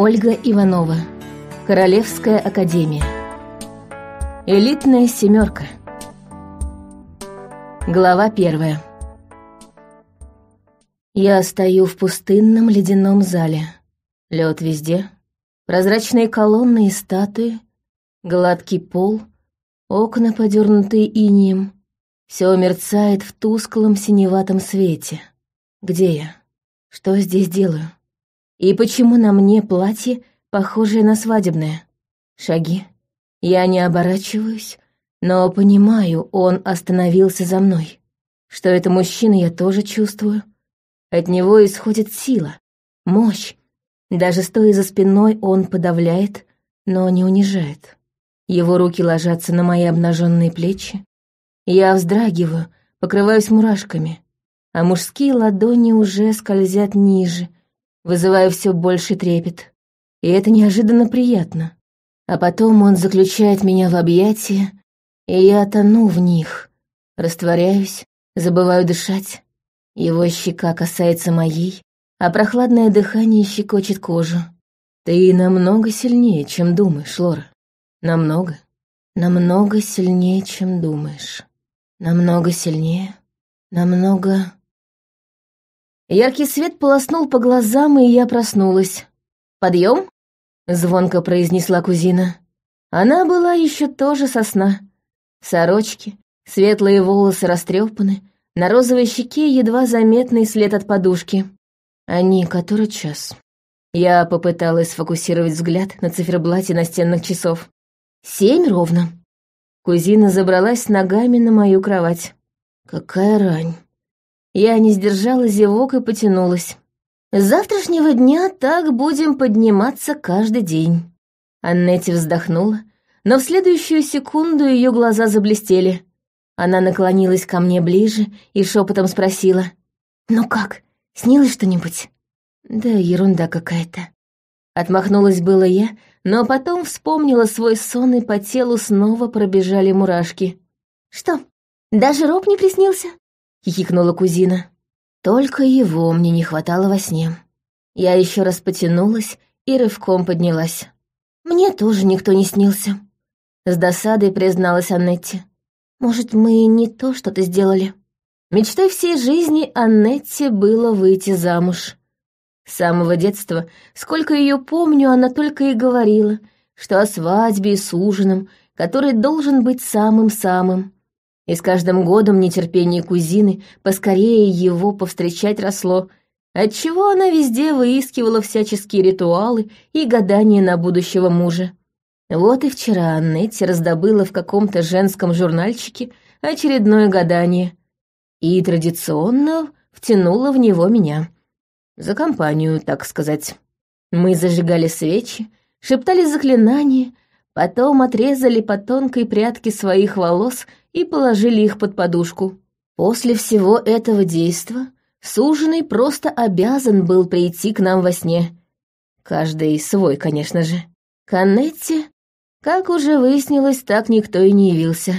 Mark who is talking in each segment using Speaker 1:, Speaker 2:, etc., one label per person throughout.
Speaker 1: Ольга Иванова. Королевская академия. Элитная семерка. Глава первая. Я стою в пустынном ледяном зале. Лед везде. Прозрачные колонны и статуи. Гладкий пол. Окна, подернутые инием. Все мерцает в тусклом синеватом свете. Где я? Что здесь делаю? И почему на мне платье, похожее на свадебное? Шаги. Я не оборачиваюсь, но понимаю, он остановился за мной. Что это мужчина, я тоже чувствую. От него исходит сила, мощь. Даже стоя за спиной, он подавляет, но не унижает. Его руки ложатся на мои обнаженные плечи. Я вздрагиваю, покрываюсь мурашками, а мужские ладони уже скользят ниже, вызывая все больше трепет. И это неожиданно приятно. А потом он заключает меня в объятия, и я тону в них. Растворяюсь, забываю дышать. Его щека касается моей, а прохладное дыхание щекочет кожу. Ты намного сильнее, чем думаешь, Лора. Намного. Намного сильнее, чем думаешь. Намного сильнее. Намного... Яркий свет полоснул по глазам, и я проснулась. «Подъем?» — звонко произнесла кузина. Она была еще тоже со сна. Сорочки, светлые волосы растрепаны, на розовой щеке едва заметный след от подушки. Они «А который час? Я попыталась сфокусировать взгляд на циферблате настенных часов. Семь ровно. Кузина забралась ногами на мою кровать. Какая рань. Я не сдержала зевок и потянулась. С завтрашнего дня так будем подниматься каждый день. Аннетти вздохнула, но в следующую секунду ее глаза заблестели. Она наклонилась ко мне ближе и шепотом спросила. «Ну как, снилось что-нибудь?» «Да ерунда какая-то». Отмахнулась было я, но потом вспомнила свой сон, и по телу снова пробежали мурашки. «Что, даже роб не приснился?» — хихикнула кузина. «Только его мне не хватало во сне». Я еще раз потянулась и рывком поднялась. «Мне тоже никто не снился», — с досадой призналась Аннетти. «Может, мы не то что-то сделали?» Мечтой всей жизни Аннетти было выйти замуж. С самого детства, сколько ее помню, она только и говорила, что о свадьбе и с ужином, который должен быть самым-самым. И с каждым годом нетерпение кузины поскорее его повстречать росло, отчего она везде выискивала всяческие ритуалы и гадания на будущего мужа. Вот и вчера Аннетти раздобыла в каком-то женском журнальчике очередное гадание и традиционно втянула в него меня. За компанию, так сказать. Мы зажигали свечи, шептали заклинания, потом отрезали по тонкой прядке своих волос и положили их под подушку. После всего этого действа суженый просто обязан был прийти к нам во сне. Каждый свой, конечно же. Канетти, как уже выяснилось, так никто и не явился.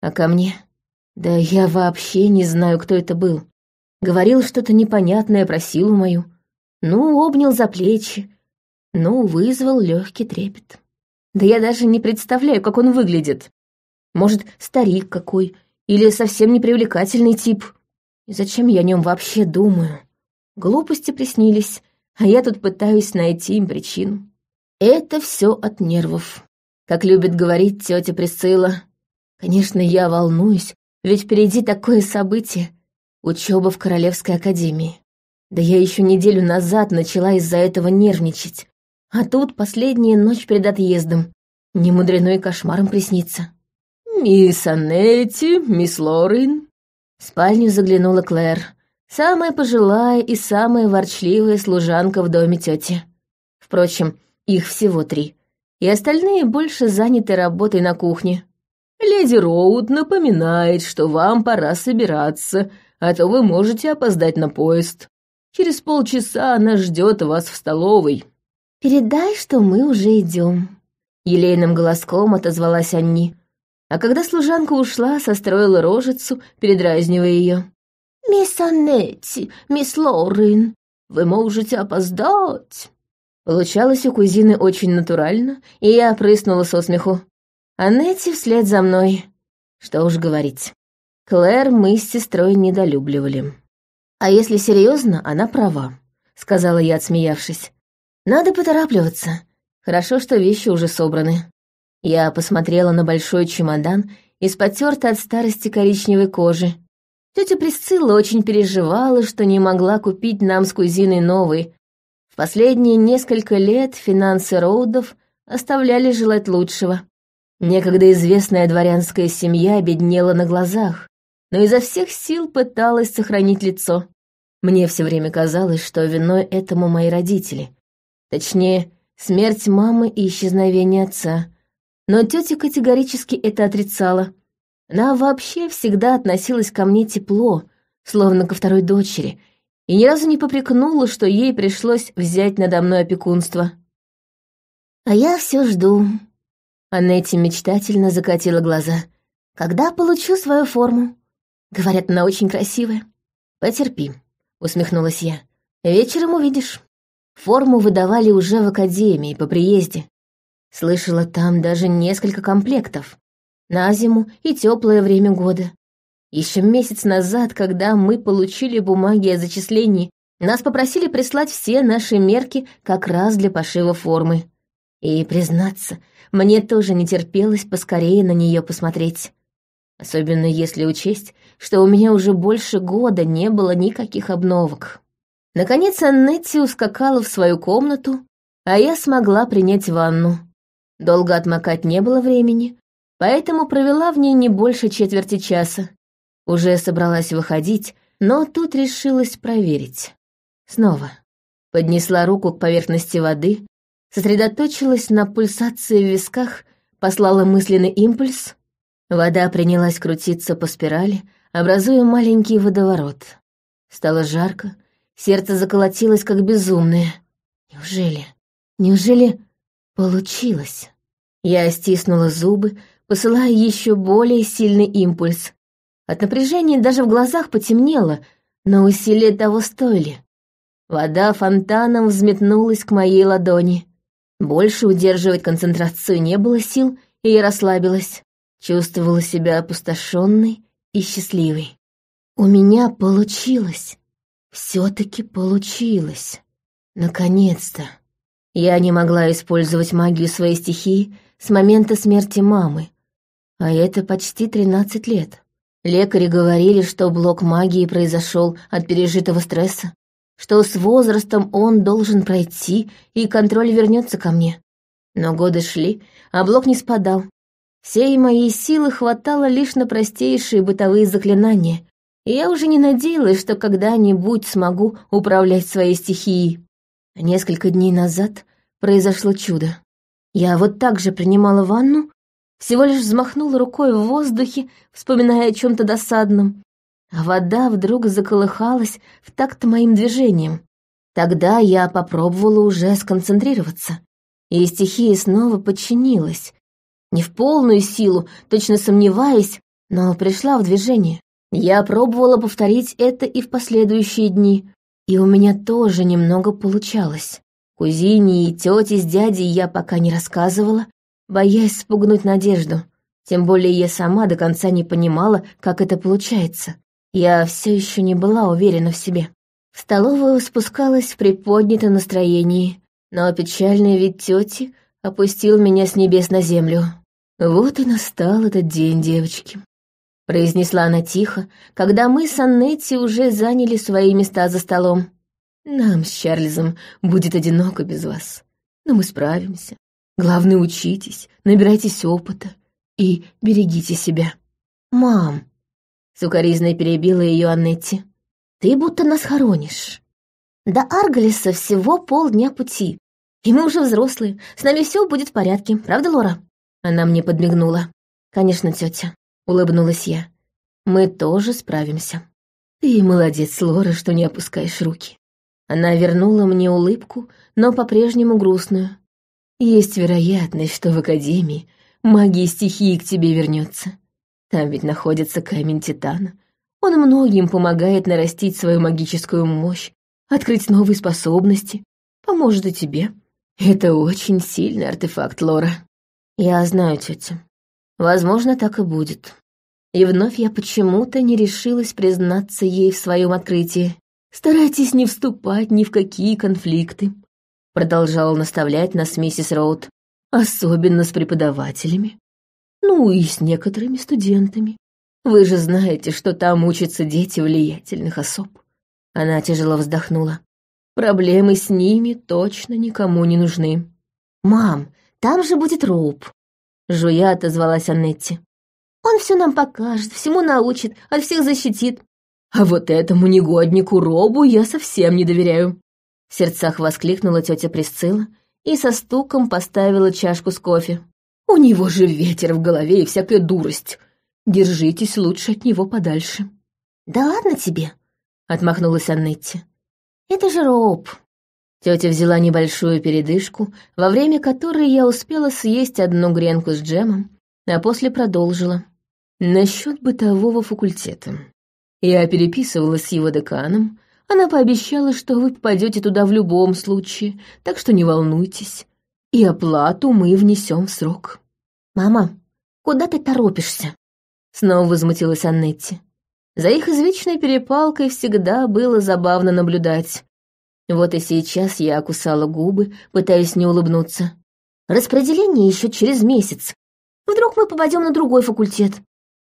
Speaker 1: А ко мне? Да я вообще не знаю, кто это был. Говорил что-то непонятное про силу мою. Ну, обнял за плечи. Ну, вызвал легкий трепет. Да я даже не представляю, как он выглядит. Может, старик какой или совсем непривлекательный тип. И зачем я о нем вообще думаю? Глупости приснились, а я тут пытаюсь найти им причину. Это все от нервов, как любит говорить тетя Присцилла. Конечно, я волнуюсь, ведь впереди такое событие — учеба в Королевской академии. Да я еще неделю назад начала из-за этого нервничать. А тут последняя ночь перед отъездом. Не мудрено и кошмаром приснится. «Мисс Аннетти, мисс Лорин». В спальню заглянула Клэр, самая пожилая и самая ворчливая служанка в доме тети. Впрочем, их всего три, и остальные больше заняты работой на кухне. «Леди Роуд напоминает, что вам пора собираться, а то вы можете опоздать на поезд. Через полчаса она ждет вас в столовой». «Передай, что мы уже идем», — елейным голоском отозвалась Анни. А когда служанка ушла, состроила рожицу, передразнивая ее. «Мисс Аннетти, мисс Лорен, вы можете опоздать!» Получалось у кузины очень натурально, и я прыснула со смеху. Аннетти вслед за мной. Что уж говорить. Клэр мы с сестрой недолюбливали. «А если серьезно, она права», — сказала я, отсмеявшись. «Надо поторапливаться. Хорошо, что вещи уже собраны. Я посмотрела на большой чемодан из потертой от старости коричневой кожи. Тетя Присцилла очень переживала, что не могла купить нам с кузиной новый. В последние несколько лет финансы Роудов оставляли желать лучшего. Некогда известная дворянская семья беднела на глазах, но изо всех сил пыталась сохранить лицо. Мне все время казалось, что виной этому мои родители. Точнее, смерть мамы и исчезновение отца — но тетя категорически это отрицала. Она вообще всегда относилась ко мне тепло, словно ко второй дочери, и ни разу не попрекнула, что ей пришлось взять надо мной опекунство. «А я все жду», — Анетти мечтательно закатила глаза. «Когда получу свою форму?» Говорят, она очень красивая. «Потерпи», — усмехнулась я. «Вечером увидишь». Форму выдавали уже в академии по приезде. Слышала, там даже несколько комплектов. На зиму и теплое время года. Еще месяц назад, когда мы получили бумаги о зачислении, нас попросили прислать все наши мерки как раз для пошива формы. И, признаться, мне тоже не терпелось поскорее на нее посмотреть. Особенно если учесть, что у меня уже больше года не было никаких обновок. Наконец Аннетти ускакала в свою комнату, а я смогла принять ванну. Долго отмокать не было времени, поэтому провела в ней не больше четверти часа. Уже собралась выходить, но тут решилась проверить. Снова. Поднесла руку к поверхности воды, сосредоточилась на пульсации в висках, послала мысленный импульс. Вода принялась крутиться по спирали, образуя маленький водоворот. Стало жарко, сердце заколотилось как безумное. Неужели? Неужели Получилось. Я стиснула зубы, посылая еще более сильный импульс. От напряжения даже в глазах потемнело, но усилия того стоили. Вода фонтаном взметнулась к моей ладони. Больше удерживать концентрацию не было сил, и я расслабилась. Чувствовала себя опустошенной и счастливой. У меня получилось. Все-таки получилось. Наконец-то. Я не могла использовать магию своей стихии с момента смерти мамы, а это почти 13 лет. Лекари говорили, что блок магии произошел от пережитого стресса, что с возрастом он должен пройти, и контроль вернется ко мне. Но годы шли, а блок не спадал. Всей моей силы хватало лишь на простейшие бытовые заклинания, и я уже не надеялась, что когда-нибудь смогу управлять своей стихией. Несколько дней назад произошло чудо. Я вот так же принимала ванну, всего лишь взмахнула рукой в воздухе, вспоминая о чем-то досадном, а вода вдруг заколыхалась в такт моим движением. Тогда я попробовала уже сконцентрироваться, и стихия снова подчинилась. Не в полную силу, точно сомневаясь, но пришла в движение. Я пробовала повторить это и в последующие дни, и у меня тоже немного получалось. Кузине и тете с дядей я пока не рассказывала, боясь спугнуть надежду. Тем более я сама до конца не понимала, как это получается. Я все еще не была уверена в себе. В столовую спускалась в приподнятом настроении, но печальный вид тети опустил меня с небес на землю. Вот и настал этот день, девочки произнесла она тихо, когда мы с Аннетти уже заняли свои места за столом. «Нам с Чарльзом будет одиноко без вас, но мы справимся. Главное, учитесь, набирайтесь опыта и берегите себя». «Мам», — сукоризно перебила ее Аннетти, — «ты будто нас хоронишь. До Арголиса всего полдня пути, и мы уже взрослые, с нами все будет в порядке, правда, Лора?» Она мне подмигнула. «Конечно, тетя улыбнулась я. Мы тоже справимся. Ты молодец, Лора, что не опускаешь руки. Она вернула мне улыбку, но по-прежнему грустную. Есть вероятность, что в Академии магия стихии к тебе вернется. Там ведь находится камень Титана. Он многим помогает нарастить свою магическую мощь, открыть новые способности. Поможет и тебе. Это очень сильный артефакт, Лора. Я знаю, тетя. Возможно, так и будет. И вновь я почему-то не решилась признаться ей в своем открытии. «Старайтесь не вступать ни в какие конфликты», — продолжала наставлять нас миссис Роуд, «особенно с преподавателями. Ну и с некоторыми студентами. Вы же знаете, что там учатся дети влиятельных особ». Она тяжело вздохнула. «Проблемы с ними точно никому не нужны». «Мам, там же будет Роуп», Жуя отозвалась Аннетти. «Он все нам покажет, всему научит, от всех защитит». «А вот этому негоднику Робу я совсем не доверяю», — в сердцах воскликнула тетя Присцилла и со стуком поставила чашку с кофе. «У него же ветер в голове и всякая дурость. Держитесь лучше от него подальше». «Да ладно тебе», — отмахнулась Аннетти. «Это же Роб. Тетя взяла небольшую передышку, во время которой я успела съесть одну гренку с джемом, а после продолжила. Насчет бытового факультета. Я переписывалась с его деканом. Она пообещала, что вы попадете туда в любом случае, так что не волнуйтесь. И оплату мы внесем в срок. «Мама, куда ты торопишься?» Снова возмутилась Аннетти. За их извечной перепалкой всегда было забавно наблюдать, вот и сейчас я окусала губы, пытаясь не улыбнуться. Распределение еще через месяц. Вдруг мы попадем на другой факультет.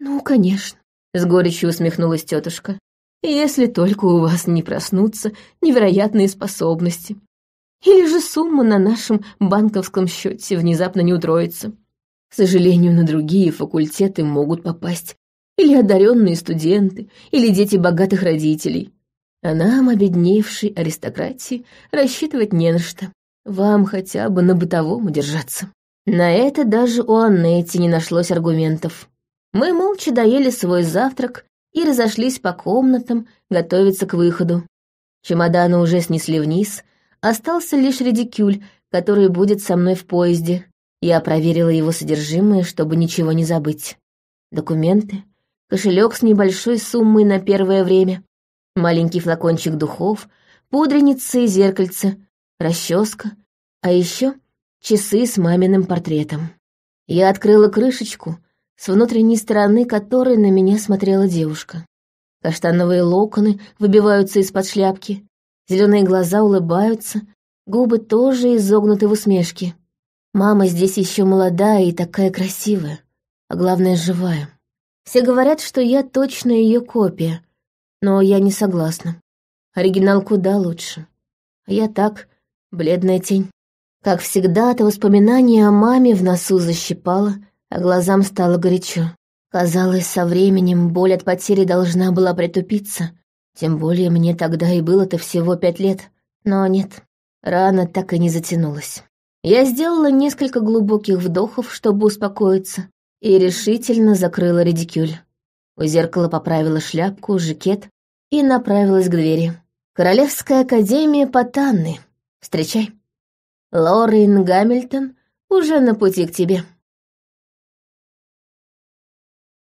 Speaker 1: Ну, конечно, с горечью усмехнулась тетушка. Если только у вас не проснутся невероятные способности. Или же сумма на нашем банковском счете внезапно не утроится. К сожалению, на другие факультеты могут попасть или одаренные студенты, или дети богатых родителей. А нам, обедневшей аристократии, рассчитывать не на что. Вам хотя бы на бытовом удержаться. На это даже у Аннетти не нашлось аргументов. Мы молча доели свой завтрак и разошлись по комнатам готовиться к выходу. Чемоданы уже снесли вниз, остался лишь редикюль, который будет со мной в поезде. Я проверила его содержимое, чтобы ничего не забыть. Документы, кошелек с небольшой суммой на первое время, Маленький флакончик духов, пудреница и зеркальце, расческа, а еще часы с маминым портретом. Я открыла крышечку, с внутренней стороны которой на меня смотрела девушка. Каштановые локоны выбиваются из-под шляпки, зеленые глаза улыбаются, губы тоже изогнуты в усмешке. Мама здесь еще молодая и такая красивая, а главное, живая. Все говорят, что я точно ее копия, но я не согласна. Оригинал куда лучше. А я так, бледная тень. Как всегда, это воспоминание о маме в носу защипало, а глазам стало горячо. Казалось, со временем боль от потери должна была притупиться. Тем более мне тогда и было-то всего пять лет. Но нет, рана так и не затянулась. Я сделала несколько глубоких вдохов, чтобы успокоиться, и решительно закрыла редикюль. У зеркала поправила шляпку, жакет и направилась к двери. «Королевская академия Потанны. Встречай. Лорен Гамильтон уже на пути к тебе».